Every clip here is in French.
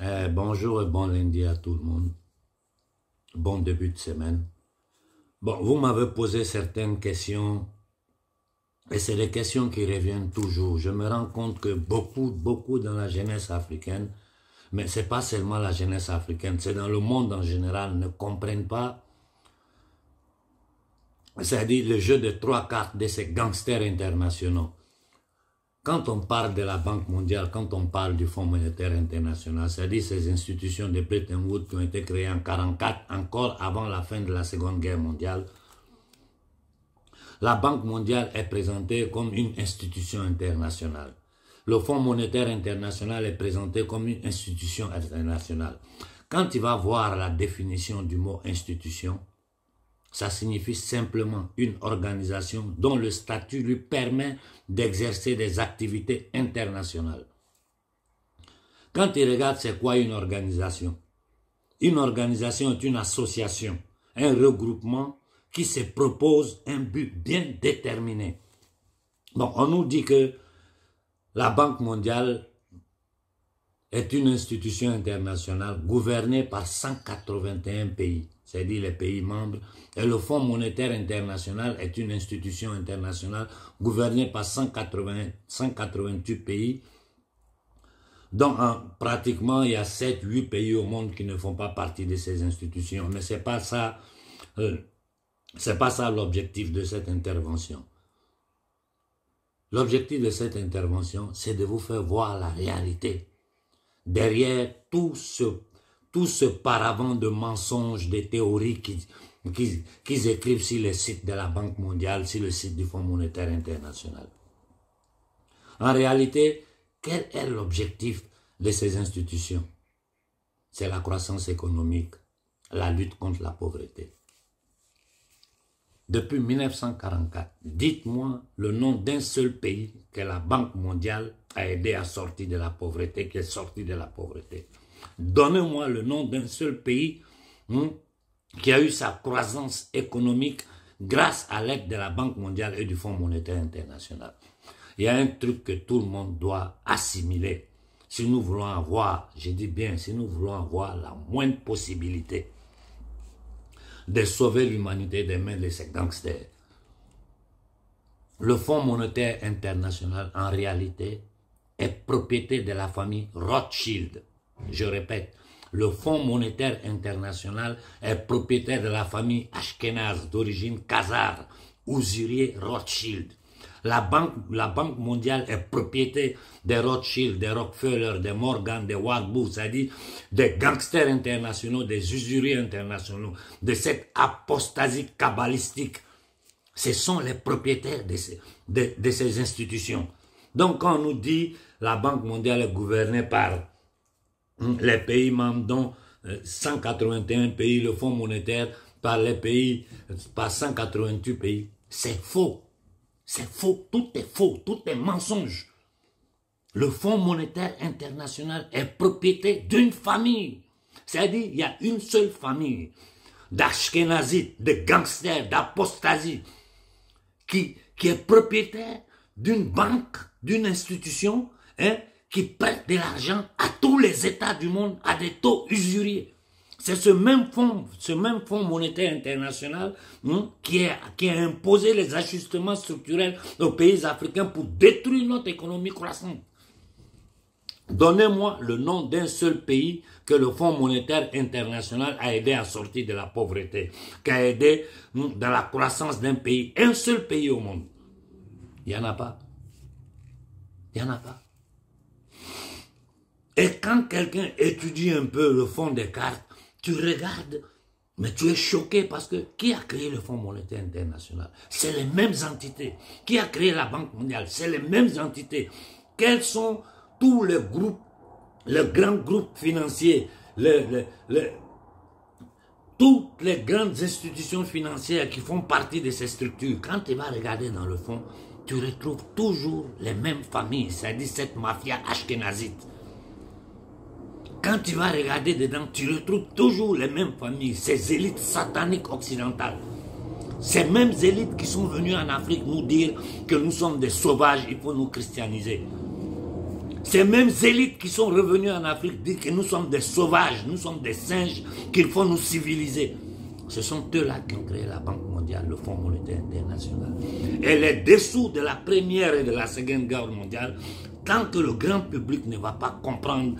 Eh, bonjour et bon lundi à tout le monde. Bon début de semaine. Bon, vous m'avez posé certaines questions et c'est des questions qui reviennent toujours. Je me rends compte que beaucoup, beaucoup dans la jeunesse africaine, mais c'est pas seulement la jeunesse africaine, c'est dans le monde en général, ne comprennent pas c'est-à-dire le jeu de trois cartes de ces gangsters internationaux. Quand on parle de la Banque mondiale, quand on parle du Fonds monétaire international, c'est-à-dire ces institutions de Bretton Woods qui ont été créées en 1944, encore avant la fin de la Seconde Guerre mondiale, la Banque mondiale est présentée comme une institution internationale. Le Fonds monétaire international est présenté comme une institution internationale. Quand tu vas voir la définition du mot institution, ça signifie simplement une organisation dont le statut lui permet d'exercer des activités internationales. Quand il regarde c'est quoi une organisation, une organisation est une association, un regroupement qui se propose un but bien déterminé. Donc, on nous dit que la Banque mondiale est une institution internationale gouvernée par 181 pays, c'est-à-dire les pays membres, et le Fonds monétaire international est une institution internationale gouvernée par 180, 188 pays, donc, pratiquement, il y a 7, 8 pays au monde qui ne font pas partie de ces institutions. Mais ce n'est pas ça, euh, pas ça l'objectif de cette intervention. L'objectif de cette intervention, c'est de vous faire voir la réalité derrière tout ce, paravent de mensonges, de théories qu'ils écrivent sur le site de la Banque mondiale, sur le site du Fonds monétaire international. En réalité, quel est l'objectif de ces institutions C'est la croissance économique, la lutte contre la pauvreté depuis 1944, dites-moi le nom d'un seul pays que la Banque mondiale a aidé à sortir de la pauvreté, qui est sorti de la pauvreté. Donnez-moi le nom d'un seul pays hein, qui a eu sa croissance économique grâce à l'aide de la Banque mondiale et du Fonds monétaire international. Il y a un truc que tout le monde doit assimiler. Si nous voulons avoir, je dis bien, si nous voulons avoir la moindre possibilité de sauver l'humanité des mains de ces gangsters. Le Fonds monétaire international, en réalité, est propriété de la famille Rothschild. Je répète, le Fonds monétaire international est propriété de la famille Ashkenaz d'origine Khazar, usurier Rothschild. La banque, la banque mondiale est propriété des Rothschild, des Rockefeller, des Morgan, des Warburg, c'est-à-dire des gangsters internationaux, des usuriers internationaux, de cette apostasie kabbalistique. Ce sont les propriétaires de ces, de, ces institutions. Donc quand on nous dit la Banque mondiale est gouvernée par hum, les pays membres, dont 181 euh, pays, le Fonds monétaire, par les pays, par 188 pays, c'est faux. C'est faux, tout est faux, tout est mensonge. Le Fonds monétaire international est propriété d'une famille. C'est-à-dire, il y a une seule famille d'ashkénazites, de gangsters, d'apostasie, qui, qui est propriétaire d'une banque, d'une institution, hein, qui prête de l'argent à tous les États du monde à des taux usuriers. C'est ce même fonds, ce même fonds monétaire international hein, qui, a, qui a imposé les ajustements structurels aux pays africains pour détruire notre économie croissante. Donnez-moi le nom d'un seul pays que le Fonds monétaire international a aidé à sortir de la pauvreté, qui a aidé hein, dans la croissance d'un pays, un seul pays au monde. Il n'y en a pas. Il n'y en a pas. Et quand quelqu'un étudie un peu le fonds des cartes, tu regardes, mais tu es choqué parce que qui a créé le Fonds monétaire international C'est les mêmes entités. Qui a créé la Banque mondiale C'est les mêmes entités. Quels sont tous les groupes, les grands groupes financiers, toutes les grandes institutions financières qui font partie de ces structures Quand tu vas regarder dans le fond, tu retrouves toujours les mêmes familles, c'est-à-dire cette mafia ashkenazite. Quand tu vas regarder dedans, tu retrouves toujours les mêmes familles, ces élites sataniques occidentales. Ces mêmes élites qui sont venues en Afrique nous dire que nous sommes des sauvages, il faut nous christianiser. Ces mêmes élites qui sont revenues en Afrique dire que nous sommes des sauvages, nous sommes des singes, qu'il faut nous civiliser. Ce sont eux-là qui ont créé la Banque mondiale, le Fonds monétaire international. Et est dessous de la première et de la seconde guerre mondiale, tant que le grand public ne va pas comprendre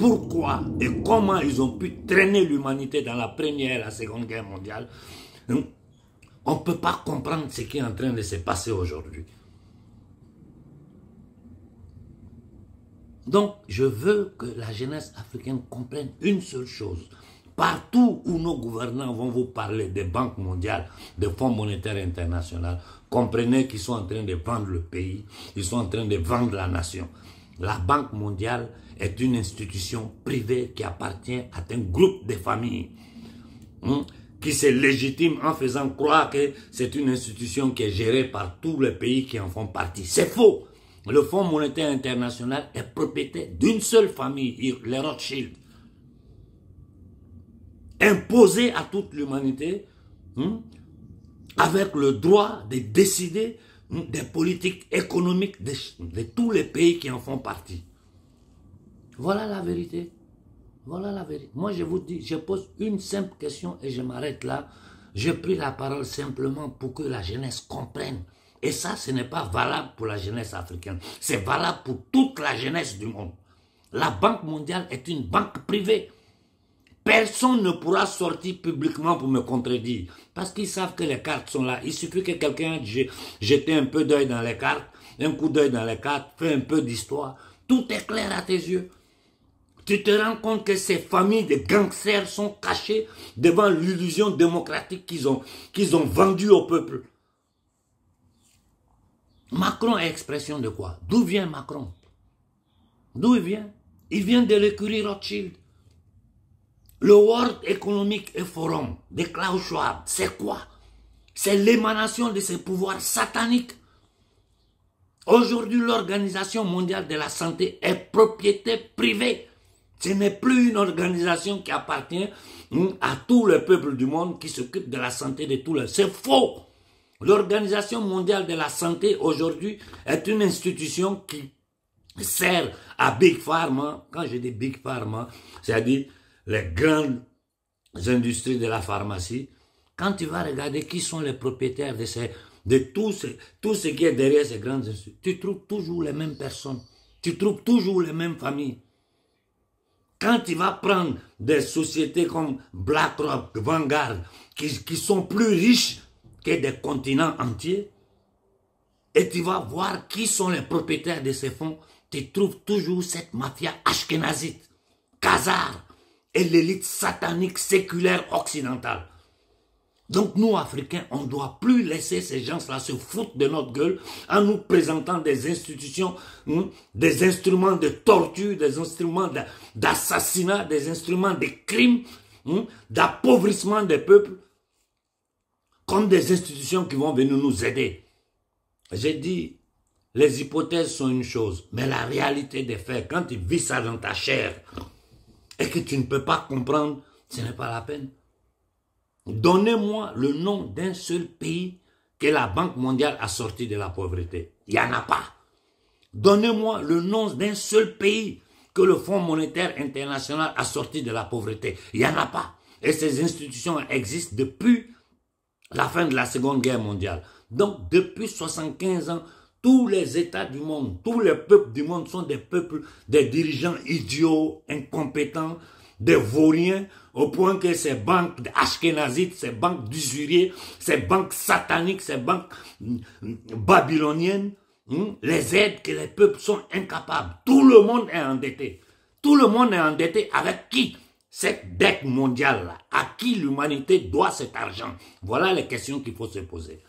pourquoi et comment ils ont pu traîner l'humanité dans la Première et la Seconde Guerre mondiale, on ne peut pas comprendre ce qui est en train de se passer aujourd'hui. Donc, je veux que la jeunesse africaine comprenne une seule chose. Partout où nos gouvernants vont vous parler des banques mondiales, des fonds monétaires internationaux, comprenez qu'ils sont en train de vendre le pays, ils sont en train de vendre la nation. La Banque mondiale est une institution privée qui appartient à un groupe de familles hein, qui se légitime en faisant croire que c'est une institution qui est gérée par tous les pays qui en font partie. C'est faux. Le Fonds monétaire international est propriété d'une seule famille, les Rothschild. Imposé à toute l'humanité, hein, avec le droit de décider hein, des politiques économiques de tous les pays qui en font partie. Voilà la vérité. Voilà la vérité. Moi, je vous dis, je pose une simple question et je m'arrête là. Je pris la parole simplement pour que la jeunesse comprenne. Et ça, ce n'est pas valable pour la jeunesse africaine. C'est valable pour toute la jeunesse du monde. La Banque mondiale est une banque privée. Personne ne pourra sortir publiquement pour me contredire. Parce qu'ils savent que les cartes sont là. Il suffit que quelqu'un jette un peu d'œil dans les cartes, un coup d'œil dans les cartes, fait un peu d'histoire. Tout est clair à tes yeux. Tu te rends compte que ces familles de gangsters sont cachées devant l'illusion démocratique qu'ils ont, qu'ils ont vendue au peuple. Macron est expression de quoi D'où vient Macron D'où il vient Il vient de l'écurie Rothschild. Le World Economic Forum de Klaus Schwab, c'est quoi C'est l'émanation de ces pouvoirs sataniques. Aujourd'hui, l'Organisation mondiale de la santé est propriété privée ce n'est plus une organisation qui appartient hmm, à tout le peuple du monde qui s'occupe de la santé de tous le C'est faux. L'Organisation mondiale de la santé aujourd'hui est une institution qui sert à Big Pharma. Quand je dis Big Pharma, c'est-à-dire les grandes industries de la pharmacie. Quand tu vas regarder qui sont les propriétaires de, ces, de tout ce qui est derrière ces grandes industries, tu trouves toujours les mêmes personnes. Tu trouves toujours les mêmes familles. Quand tu vas prendre des sociétés comme BlackRock, Vanguard, qui, sont plus riches que des continents entiers, et tu vas voir qui sont les propriétaires de ces fonds, tu trouves toujours cette mafia ashkenazite, khazar, et l'élite satanique séculaire occidentale. Donc nous, Africains, on ne doit plus laisser ces gens-là se foutre de notre gueule en nous présentant des institutions, hein, des instruments de torture, des instruments d'assassinat, des instruments de crimes, hein, d'appauvrissement des peuples, comme des institutions qui vont venir nous aider. J'ai dit, les hypothèses sont une chose, mais la réalité des faits, quand tu vis ça dans ta chair et que tu ne peux pas comprendre, ce n'est pas la peine. Donnez-moi le nom d'un seul pays que la Banque mondiale a sorti de la pauvreté. Il n'y en a pas. Donnez-moi le nom d'un seul pays que le Fonds monétaire international a sorti de la pauvreté. Il n'y en a pas. Et ces institutions existent depuis la fin de la Seconde Guerre mondiale. Donc, depuis 75 ans, tous les États du monde, tous les peuples du monde sont des peuples, des dirigeants idiots, incompétents, des vauriens au point que ces banques d'ashkenazites, ces banques d'usuriers, ces banques sataniques, ces banques mm, babyloniennes, mm, les aides que les peuples sont incapables. Tout le monde est endetté. Tout le monde est endetté avec qui Cette dette mondiale À qui l'humanité doit cet argent Voilà les questions qu'il faut se poser.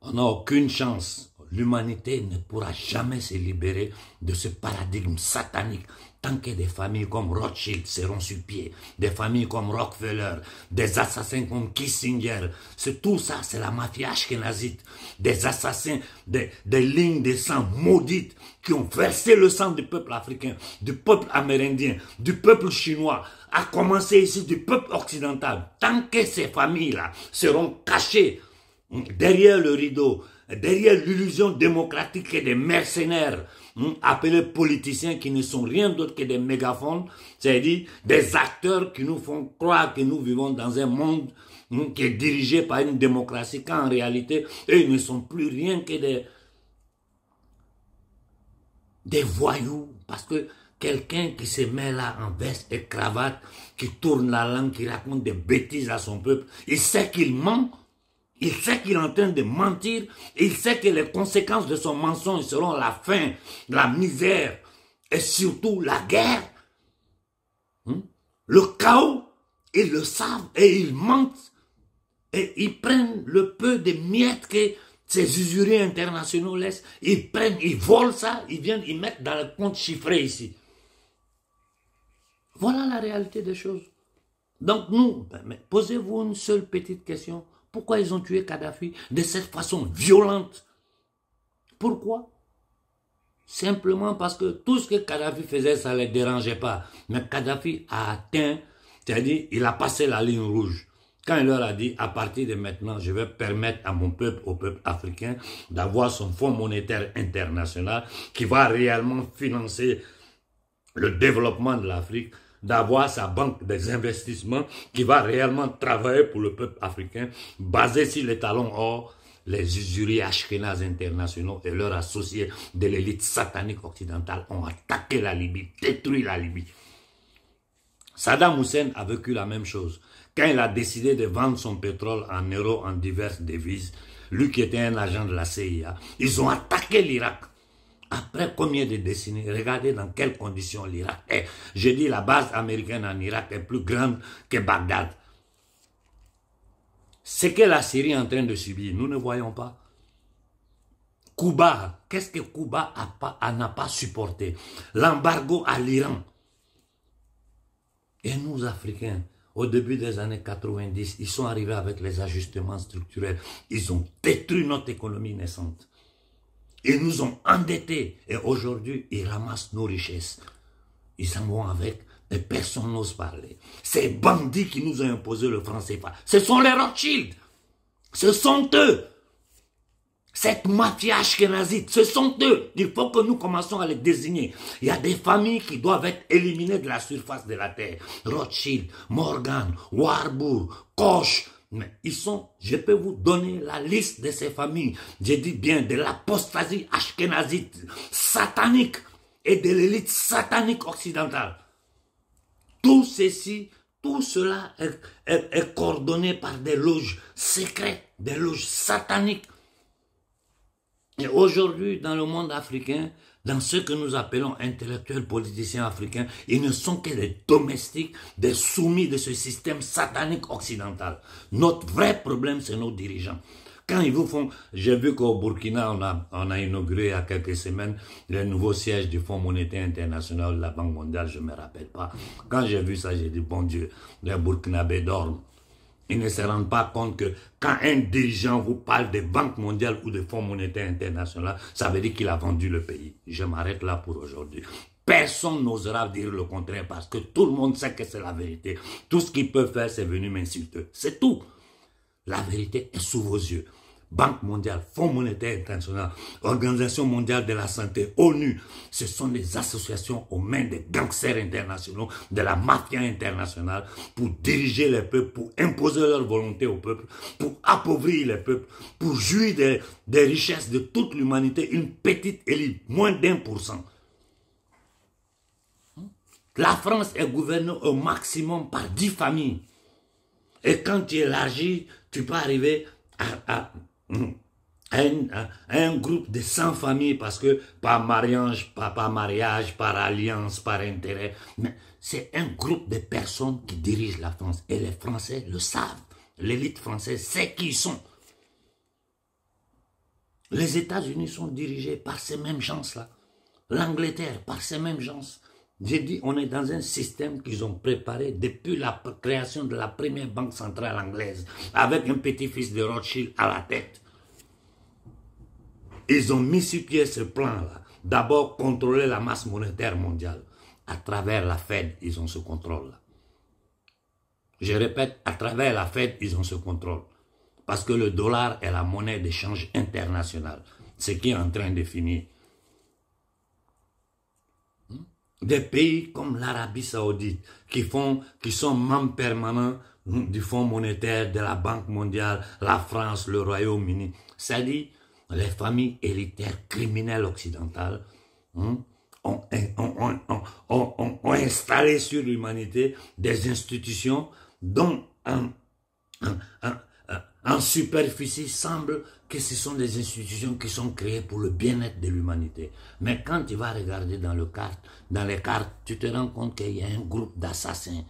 On n'a aucune chance l'humanité ne pourra jamais se libérer de ce paradigme satanique tant que des familles comme Rothschild seront sur pied, des familles comme Rockefeller, des assassins comme Kissinger, c'est tout ça, c'est la mafia ashkenazite, des assassins, des, des lignes de sang maudites qui ont versé le sang du peuple africain, du peuple amérindien, du peuple chinois, à commencer ici du peuple occidental. Tant que ces familles-là seront cachées Hmm. derrière le rideau, derrière l'illusion démocratique des mercenaires hmm, appelés politiciens qui ne sont rien d'autre que des mégaphones, c'est-à-dire des acteurs qui nous font croire que nous vivons dans un monde hmm, qui est dirigé par une démocratie, quand en réalité, ils ne sont plus rien que des, des voyous, parce que quelqu'un qui se met là en veste et cravate, qui tourne la langue, qui raconte des bêtises à son peuple, il sait qu'il ment, il sait qu'il est en train de mentir. Il sait que les conséquences de son mensonge seront la faim, la misère et surtout la guerre. Hmm? Le chaos, ils le savent et ils mentent. Et ils prennent le peu de miettes que ces usuriers internationaux laissent. Ils prennent, ils volent ça, ils viennent, ils mettent dans le compte chiffré ici. Voilà la réalité des choses. Donc nous, ben, posez-vous une seule petite question. Pourquoi ils ont tué Kadhafi de cette façon violente Pourquoi Simplement parce que tout ce que Kadhafi faisait, ça ne les dérangeait pas. Mais Kadhafi a atteint, c'est-à-dire, il a passé la ligne rouge quand il leur a dit, à partir de maintenant, je vais permettre à mon peuple, au peuple africain, d'avoir son fonds monétaire international qui va réellement financer le développement de l'Afrique, d'avoir sa banque des investissements qui va réellement travailler pour le peuple africain, basé sur les talons or, les usuriers Ashkenaz internationaux et leurs associés de l'élite satanique occidentale ont attaqué la Libye, détruit la Libye. Saddam Hussein a vécu la même chose. Quand il a décidé de vendre son pétrole en euros en diverses devises, lui qui était un agent de la CIA, ils ont attaqué l'Irak. Après combien de décennies, regardez dans quelles conditions l'Irak est. Je dis la base américaine en Irak est plus grande que Bagdad. Ce que la Syrie est en train de subir, nous ne voyons pas. Cuba, qu'est-ce que Cuba n'a pas, pas supporté L'embargo à l'Iran. Et nous, Africains, au début des années 90, ils sont arrivés avec les ajustements structurels. Ils ont détruit notre économie naissante. Ils nous ont endettés. Et aujourd'hui, ils ramassent nos richesses. Ils s'en vont avec et personne n'ose parler. Ces bandits qui nous ont imposé le franc CFA, ce sont les Rothschilds. Ce sont eux. Cette mafia chenazite, ce sont eux. Il faut que nous commençons à les désigner. Il y a des familles qui doivent être éliminées de la surface de la terre. Rothschild, Morgan, Warburg, Koch, mais ils sont, je peux vous donner la liste de ces familles. J'ai dit bien de l'apostasie ashkenazite satanique, et de l'élite satanique occidentale. Tout ceci, tout cela est, est, coordonné par des loges secrètes, des loges sataniques. Et aujourd'hui, dans le monde africain, dans ce que nous appelons intellectuels politiciens africains, ils ne sont que des domestiques, des soumis de ce système satanique occidental. Notre vrai problème, c'est nos dirigeants. Quand ils vous font, j'ai vu qu'au Burkina, on a, inauguré il y a quelques semaines le nouveau siège du Fonds monétaire international, de la Banque mondiale, je ne me rappelle pas. Quand j'ai vu ça, j'ai dit, bon Dieu, les Burkinabés dorment. Ils ne se rendent pas compte que quand un dirigeant vous parle des banques mondiales ou des fonds monétaires internationaux, ça veut dire qu'il a vendu le pays. Je m'arrête là pour aujourd'hui. Personne n'osera dire le contraire parce que tout le monde sait que c'est la vérité. Tout ce qu'il peut faire, c'est venir m'insulter. C'est tout. La vérité est sous vos yeux. Banque mondiale, Fonds monétaire international, Organisation mondiale de la santé, ONU, ce sont des associations aux mains des gangsters internationaux, de la mafia internationale, pour diriger les peuples, pour imposer leur volonté au peuple, pour appauvrir les peuples, pour jouir des, richesses de toute l'humanité, une petite élite, moins d'un pour cent. La France est gouvernée au maximum par dix familles. Et quand tu élargis, tu peux arriver à Hmm. un, un, groupe de 100 familles parce que par mariage, par, mariage, par alliance, par intérêt. c'est un groupe de personnes qui dirigent la France. Et les Français le savent. L'élite française sait qui ils sont. Les États-Unis sont dirigés par ces mêmes gens-là. L'Angleterre, par ces mêmes gens. J'ai dit, on est dans un système qu'ils ont préparé depuis la création de la première banque centrale anglaise, avec un petit-fils de Rothschild à la tête. Ils ont mis sur pied ce plan-là. D'abord, contrôler la masse monétaire mondiale. À travers la Fed, ils ont ce contrôle-là. Je répète, à travers la Fed, ils ont ce contrôle. Parce que le dollar est la monnaie d'échange internationale. Ce qui est en train de finir des pays comme l'Arabie Saoudite qui font, qui sont membres permanents du Fonds monétaire, de la Banque mondiale, la France, le royaume uni Ça dit, les familles élitaires criminelles occidentales hein, ont, installé sur l'humanité des institutions dont, un en superficie, semble que ce sont des institutions qui sont créées pour le bien-être de l'humanité. Mais quand tu vas regarder dans, le dans les cartes, tu te rends compte qu'il y a un groupe d'assassins,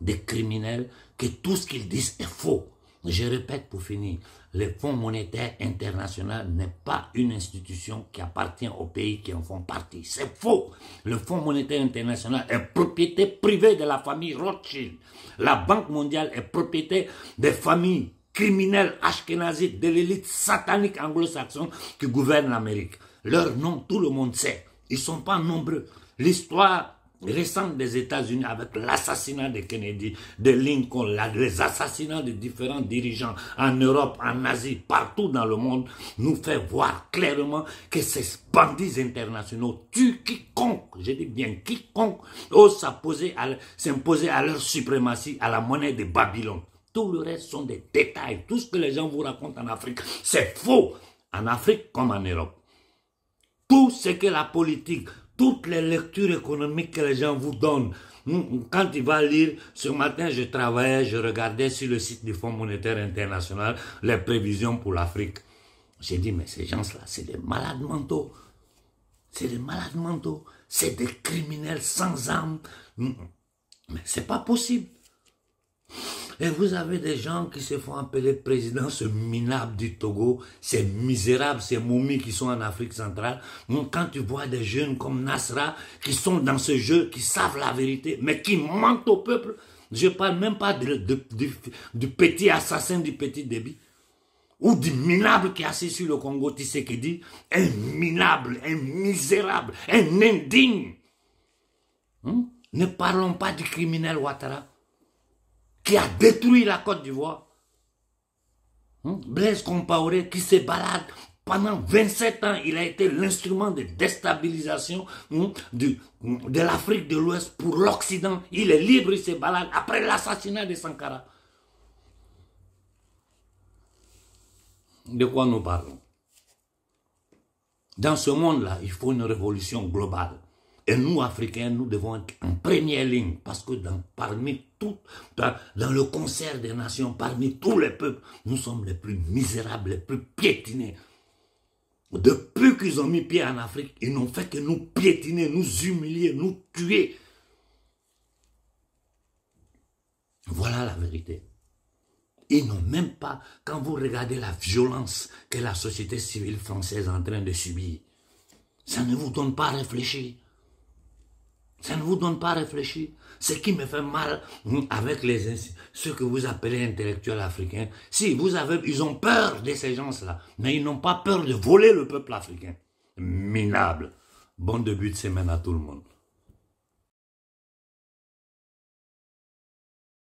des criminels, que tout ce qu'ils disent est faux. Je répète pour finir, le Fonds monétaire international n'est pas une institution qui appartient aux pays qui en font partie. C'est faux. Le Fonds monétaire international est propriété privée de la famille Rothschild. La Banque mondiale est propriété des familles criminels ashkenazis, de l'élite satanique anglo-saxonne qui gouverne l'Amérique. Leur nom, tout le monde sait. Ils sont pas nombreux. L'histoire récente des États-Unis avec l'assassinat de Kennedy, de Lincoln, les assassinats de différents dirigeants en Europe, en Asie, partout dans le monde, nous fait voir clairement que ces bandits internationaux tuent quiconque, je dis bien quiconque, ose s'imposer à, à leur suprématie, à la monnaie de Babylone. Tout le reste sont des détails. Tout ce que les gens vous racontent en Afrique, c'est faux. En Afrique comme en Europe. Tout ce que la politique, toutes les lectures économiques que les gens vous donnent, quand il va lire, ce matin, je travaillais, je regardais sur le site du Fonds monétaire international les prévisions pour l'Afrique. J'ai dit, mais ces gens-là, c'est des malades mentaux. C'est des malades mentaux. C'est des criminels sans âme. Mais ce n'est pas possible. Et vous avez des gens qui se font appeler président, ce minable du Togo, ces misérables, ces momies qui sont en Afrique centrale. Quand tu vois des jeunes comme Nasra qui sont dans ce jeu, qui savent la vérité, mais qui mentent au peuple, je parle même pas de, du petit assassin du petit débit ou du minable qui est assis sur le Congo Tu qui dit un minable, un misérable, un indigne. Hmm? Ne parlons pas du criminel Ouattara qui a détruit la Côte d'Ivoire. Hein? Blaise Compaoré qui se balade pendant 27 ans, il a été l'instrument de déstabilisation hein, de, l'Afrique de l'Ouest pour l'Occident. Il est libre, il se balade après l'assassinat de Sankara. De quoi nous parlons Dans ce monde-là, il faut une révolution globale. Et nous, Africains, nous devons être en première ligne parce que dans, parmi tout, dans, le concert des nations, parmi tous les peuples, nous sommes les plus misérables, les plus piétinés. Depuis qu'ils ont mis pied en Afrique, ils n'ont fait que nous piétiner, nous humilier, nous tuer. Voilà la vérité. Ils n'ont même pas, quand vous regardez la violence que la société civile française est en train de subir, ça ne vous donne pas à réfléchir. Ça ne vous donne pas à réfléchir. Ce qui me fait mal hum, avec les, ceux que vous appelez intellectuels africains, si vous avez, ils ont peur de ces gens-là, mais ils n'ont pas peur de voler le peuple africain. Minable. Bon début de semaine à tout le monde.